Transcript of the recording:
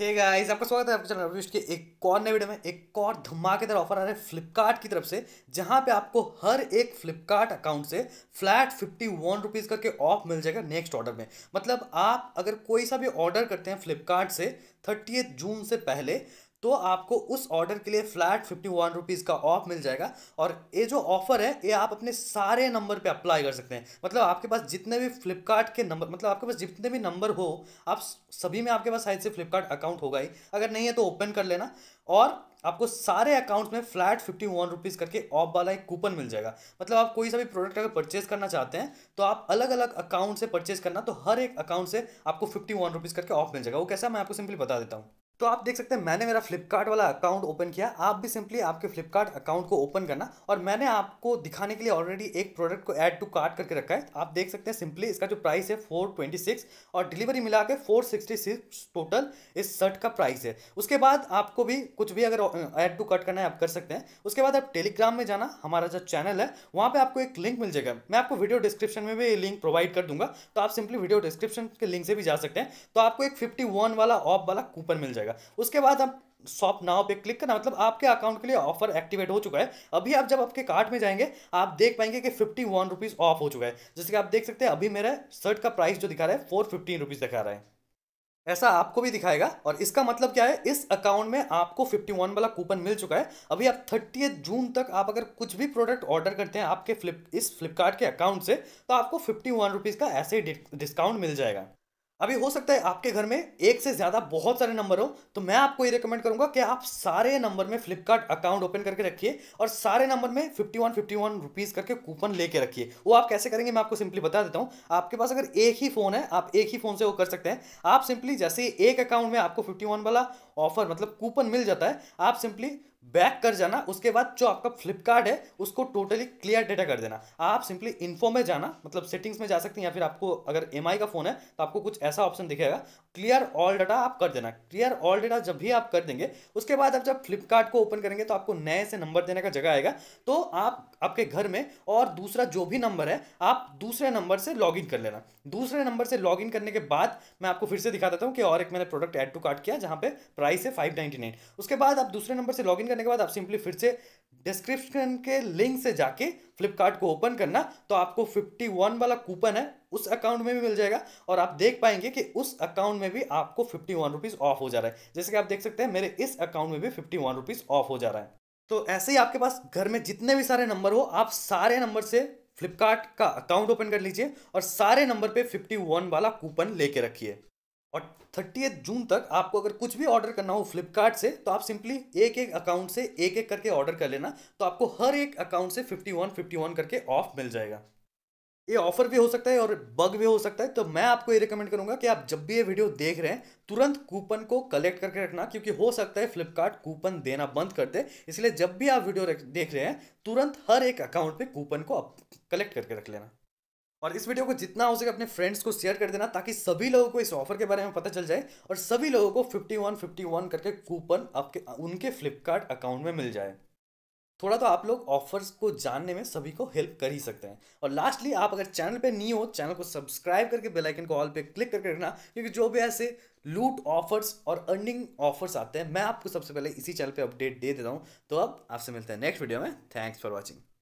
hey guys आपका स्वागत है आपके चैनल रविश के एक और नए वीडियो में एक और धमाकेदार ऑफर आ रहा है फ्लिपकार्ट की तरफ से जहां पे आपको हर एक फ्लिपकार्ट अकाउंट से फ्लैट फिफ्टी वन रुपीज़ करके ऑफ मिल जाएगा नेक्स्ट ऑर्डर में मतलब आप अगर कोई सा भी ऑर्डर करते हैं फ्लिपकार्ट से थर्टी जून से पहले तो आपको उस ऑर्डर के लिए फ्लैट फिफ्टी वन रुपीज़ का ऑफ मिल जाएगा और ये जो ऑफर है ये आप अपने सारे नंबर पे अप्लाई कर सकते हैं मतलब आपके पास जितने भी फ्लिपकार्ट के नंबर मतलब आपके पास जितने भी नंबर हो आप सभी में आपके पास शायद से फ्लिपकार्ट अकाउंट होगा ही अगर नहीं है तो ओपन कर लेना और आपको सारे अकाउंट में फ्लैट फिफ्टी वन रुपीज़ करके ऑफ वाला एक कूपन मिल जाएगा मतलब आप कोई सा भी प्रोडक्ट अगर परचेज करना चाहते हैं तो आप अलग अलग अकाउंट से परचेज करना तो हर एक अकाउंट से आपको फिफ्टी वन रुपीज़ करके ऑफ मिल जाएगा वो कैसा मैं आपको सिंपली बता देता हूँ तो आप देख सकते हैं मैंने मेरा फ्लिपकार्ट वाला अकाउंट ओपन किया आप भी सिंपली आपके फ्लिपकार्ट अकाउंट को ओपन करना और मैंने आपको दिखाने के लिए ऑलरेडी एक प्रोडक्ट को ऐड टू कार्ट करके रखा है आप देख सकते हैं सिंपली इसका जो प्राइस है 426 और डिलीवरी मिला के सिक्स टोटल इस शर्ट का प्राइस है उसके बाद आपको भी कुछ भी अगर ऐड टू कार्ट करना है आप कर सकते हैं उसके बाद आप टेलीग्राम में जाना हमारा जो चैनल है वहाँ पर आपको एक लिंक मिल जाएगा मैं आपको वीडियो डिस्क्रिप्शन में भी लिंक प्रोवाइड कर दूंगा तो आप सिंपली वीडियो डिस्क्रिप्शन के लिंक से भी जा सकते हैं तो आपको एक फिफ्टी वाला ऑफ वाला कूपन मिल जाएगा जाएगा उसके बाद हम शॉप नाव पे क्लिक करना मतलब आपके अकाउंट के लिए ऑफर एक्टिवेट हो चुका है अभी आप जब आपके कार्ट में जाएंगे आप देख पाएंगे कि फिफ्टी वन रुपीज़ ऑफ हो चुका है जैसे कि आप देख सकते हैं अभी मेरा शर्ट का प्राइस जो दिखा रहा है फोर फिफ्टीन रुपीज़ दिखा रहा है ऐसा आपको भी दिखाएगा और इसका मतलब क्या है इस अकाउंट में आपको 51 वाला कूपन मिल चुका है अभी आप थर्टी जून तक आप अगर कुछ भी प्रोडक्ट ऑर्डर करते हैं आपके फ्लिप इस फ्लिपकार्ट के अकाउंट से तो आपको फिफ्टी वन का ऐसे ही डिस्काउंट मिल जाएगा अभी हो सकता है आपके घर में एक से ज़्यादा बहुत सारे नंबर हो तो मैं आपको ये रिकमेंड करूंगा कि आप सारे नंबर में फ्लिपकार्ट अकाउंट ओपन करके रखिए और सारे नंबर में fifty one fifty one rupees करके कूपन लेके रखिए वो आप कैसे करेंगे मैं आपको सिंपली बता देता हूँ आपके पास अगर एक ही फ़ोन है आप एक ही फ़ोन से वो कर सकते हैं आप सिंपली जैसे एक अकाउंट में आपको फिफ्टी वाला ऑफर मतलब कूपन मिल जाता है आप सिंपली बैक कर जाना उसके बाद जो आपका फ्लिपकार्ट है उसको टोटली क्लियर डेटा कर देना आप सिंपली इन्फो में जाना मतलब सेटिंग्स में जा सकते हैं या फिर आपको अगर एम का फ़ोन है तो आपको कुछ ऐसा ऑप्शन दिखेगा क्लियर ऑल डाटा आप कर देना क्लियर ऑल डाटा जब भी आप कर देंगे उसके बाद आप जब फ्लिपकार्ट को ओपन करेंगे तो आपको नए से नंबर देने का जगह आएगा तो आप आपके घर में और दूसरा जो भी नंबर है आप दूसरे नंबर से लॉग कर लेना दूसरे नंबर से लॉग करने के बाद मैं आपको फिर से दिखा देता हूँ कि और एक मैंने प्रोडक्ट एड टू कार्ट किया जहाँ पे प्राइस है फाइव उसके बाद आप दूसरे नंबर से लॉग लॉगिन करने के बाद आप सिंपली फिर से डिस्क्रिप्शन के लिंक से जाके फ्लिपकार्ट को ओपन करना तो आपको 51 वाला कूपन है उस अकाउंट में भी मिल जाएगा और आप देख पाएंगे कि उस अकाउंट में भी आपको फिफ्टी वन ऑफ हो जा रहा है जैसे कि आप देख सकते हैं मेरे इस अकाउंट में भी फिफ्टी वन ऑफ हो जा रहा है तो ऐसे ही आपके पास घर में जितने भी सारे नंबर हो आप सारे नंबर से फ्लिपकार्ट का अकाउंट ओपन कर लीजिए और सारे नंबर पे 51 वाला कूपन लेके रखिए और थर्टी जून तक आपको अगर कुछ भी ऑर्डर करना हो फ्लिपकार्ट से तो आप सिंपली एक एक अकाउंट से एक एक करके ऑर्डर कर लेना तो आपको हर एक अकाउंट से फिफ्टी वन फिफ्टी वन करके ऑफ मिल जाएगा ये ऑफर भी हो सकता है और बग भी हो सकता है तो मैं आपको ये रिकमेंड करूंगा कि आप जब भी ये वीडियो देख रहे हैं तुरंत कूपन को कलेक्ट करके रखना क्योंकि हो सकता है फ्लिपकार्ट कूपन देना बंद कर दे इसलिए जब भी आप वीडियो देख रहे हैं तुरंत हर एक अकाउंट पे कूपन को कलेक्ट करके रख लेना और इस वीडियो को जितना हो सके अपने फ्रेंड्स को शेयर कर देना ताकि सभी लोगों को इस ऑफर के बारे में पता चल जाए और सभी लोगों को फिफ्टी वन फिफ्टी वन करके कूपन आपके उनके फ्लिपकार्ट अकाउंट में मिल जाए थोड़ा तो आप लोग ऑफर्स को जानने में सभी को हेल्प कर ही सकते हैं और लास्टली आप अगर चैनल पे नहीं हो चैनल को सब्सक्राइब करके बेल आइकन को ऑल पे क्लिक करके रखना क्योंकि जो भी ऐसे लूट ऑफर्स और अर्निंग ऑफर्स आते हैं मैं आपको सबसे पहले इसी चैनल पे अपडेट दे देता हूँ तो अब आपसे मिलते हैं नेक्स्ट वीडियो में थैंक्स फॉर वॉचिंग